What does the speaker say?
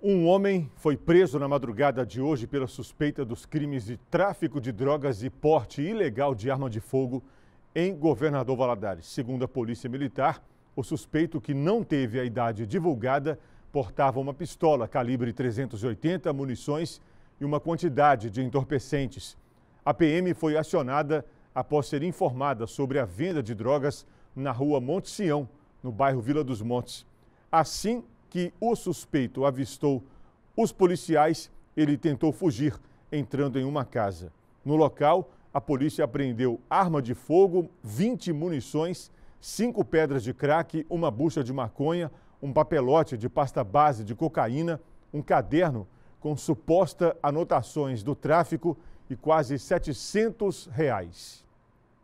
Um homem foi preso na madrugada de hoje pela suspeita dos crimes de tráfico de drogas e porte ilegal de arma de fogo em Governador Valadares. Segundo a Polícia Militar, o suspeito, que não teve a idade divulgada, portava uma pistola calibre 380, munições e uma quantidade de entorpecentes. A PM foi acionada após ser informada sobre a venda de drogas na rua Monte Sião, no bairro Vila dos Montes. Assim, que o suspeito avistou os policiais, ele tentou fugir, entrando em uma casa. No local, a polícia apreendeu arma de fogo, 20 munições, cinco pedras de crack, uma bucha de maconha, um papelote de pasta base de cocaína, um caderno com suposta anotações do tráfico e quase 700 reais.